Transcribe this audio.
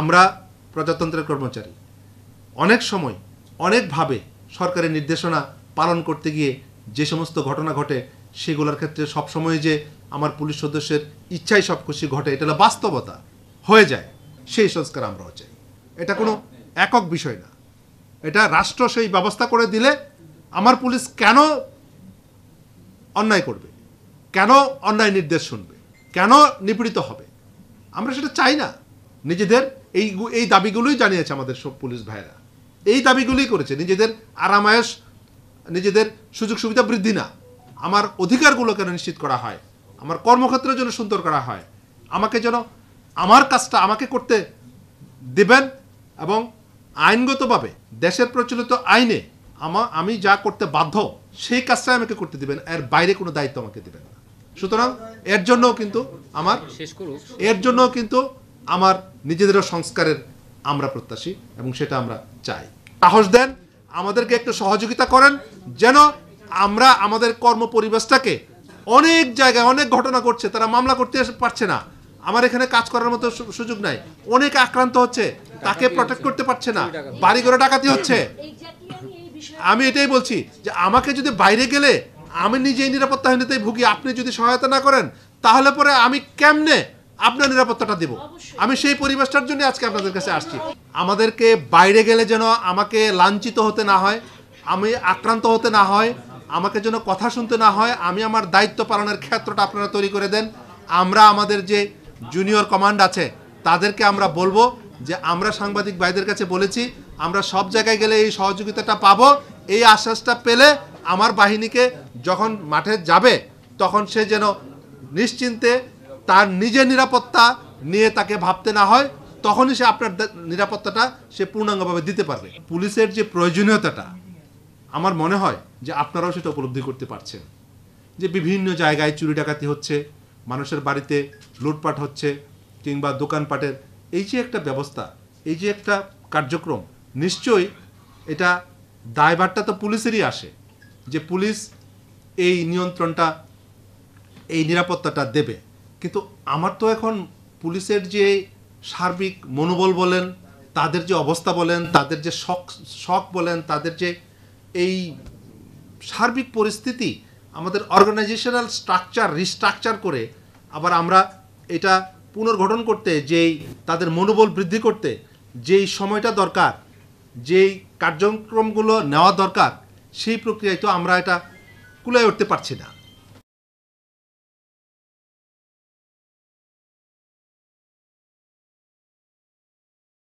আমরা প্রজাতন্ত্রের কর্মচারী অনেক সময় অনেকভাবে সরকারের নির্দেশনা পালন করতে গিয়ে যে সমস্ত ঘটনা ঘটে সেগুলোর ক্ষেত্রে সবসময় যে আমার পুলিশ সদস্যের ইচ্ছাই সব খুশি ঘটে এটা বাস্তবতা হয়ে যায় সেই সংস্কার আমরাও চাই এটা কোনো একক বিষয় না এটা রাষ্ট্র সেই ব্যবস্থা করে দিলে আমার পুলিশ কেন অন্যায় করবে কেন অন্যায় নির্দেশ শুনবে কেন নিপীড়িত হবে আমরা সেটা চাই না নিজেদের এই এই দাবিগুলোই জানিয়েছে আমাদের সব পুলিশ ভাইরা এই দাবিগুলোই করেছে নিজেদের আরামায়স নিজেদের সুযোগ সুবিধা বৃদ্ধি না আমার অধিকারগুলো কেন নিশ্চিত করা হয় আমার কর্মক্ষেত্রের জন্য সুন্দর করা হয় আমাকে যেন আমার কাজটা আমাকে করতে দেবেন এবং আইনগতভাবে দেশের প্রচলিত আইনে আমা আমি যা করতে বাধ্য সেই কাজটাই আমাকে করতে দেবেন এর বাইরে কোনো দায়িত্ব আমাকে দেবেন না সুতরাং এর জন্য কিন্তু আমার এর জন্য কিন্তু আমার নিজেদেরও সংস্কারের আমরা প্রত্যাশী এবং সেটা আমরা চাই সাহস দেন আমাদেরকে একটু সহযোগিতা করেন যেন আমরা আমাদের কর্ম পরিবেশটাকে অনেক জায়গায় অনেক ঘটনা ঘটছে তারা মামলা করতে পারছে না আমার এখানে কাজ করার মতো সুযোগ নাই অনেক আক্রান্ত হচ্ছে তাকে প্রোটেক্ট করতে পারছে না বাড়ি ঘরে ডাকাতি হচ্ছে আমি এটাই বলছি যে আমাকে যদি বাইরে গেলে আমি নিজেই নিরাপত্তাহীনতায় ভুগি আপনি যদি সহায়তা না করেন তাহলে পরে আমি কেমনে আপনার নিরাপত্তাটা দেব আমি সেই পরিবেশটার জন্য আজকে আপনাদের কাছে আসছি আমাদেরকে বাইরে গেলে যেন আমাকে লাঞ্ছিত হতে না হয় আমি আক্রান্ত হতে না হয় আমাকে যেন কথা শুনতে না হয় আমি আমার দায়িত্ব পালনের ক্ষেত্রটা আপনারা তৈরি করে দেন আমরা আমাদের যে জুনিয়র কমান্ড আছে তাদেরকে আমরা বলবো যে আমরা সাংবাদিক ভাইদের কাছে বলেছি আমরা সব জায়গায় গেলে এই সহযোগিতাটা পাবো এই আশ্বাসটা পেলে আমার বাহিনীকে যখন মাঠে যাবে তখন সে যেন নিশ্চিন্তে তার নিজের নিরাপত্তা নিয়ে তাকে ভাবতে না হয় তখনই সে আপনার নিরাপত্তাটা সে পূর্ণাঙ্গভাবে দিতে পারবে পুলিশের যে প্রয়োজনীয়তাটা আমার মনে হয় যে আপনারাও সেটা উপলব্ধি করতে পারছেন যে বিভিন্ন জায়গায় চুরি ডাকাতি হচ্ছে মানুষের বাড়িতে লুটপাট হচ্ছে কিংবা দোকানপাটের এই যে একটা ব্যবস্থা এই যে একটা কার্যক্রম নিশ্চয়ই এটা দায়ভারটা তো পুলিশেরই আসে যে পুলিশ এই নিয়ন্ত্রণটা এই নিরাপত্তাটা দেবে কিন্তু আমার তো এখন পুলিশের যে সার্বিক মনোবল বলেন তাদের যে অবস্থা বলেন তাদের যে শখ শখ বলেন তাদের যে এই সার্বিক পরিস্থিতি আমাদের অর্গানাইজেশনাল স্ট্রাকচার রিস্ট্রাকচার করে আবার আমরা এটা পুনর্গঠন করতে যেই তাদের মনোবল বৃদ্ধি করতে যেই সময়টা দরকার যেই কার্যক্রমগুলো নেওয়া দরকার সেই প্রক্রিয়ায় তো আমরা এটা কুলায় উঠতে পারছি না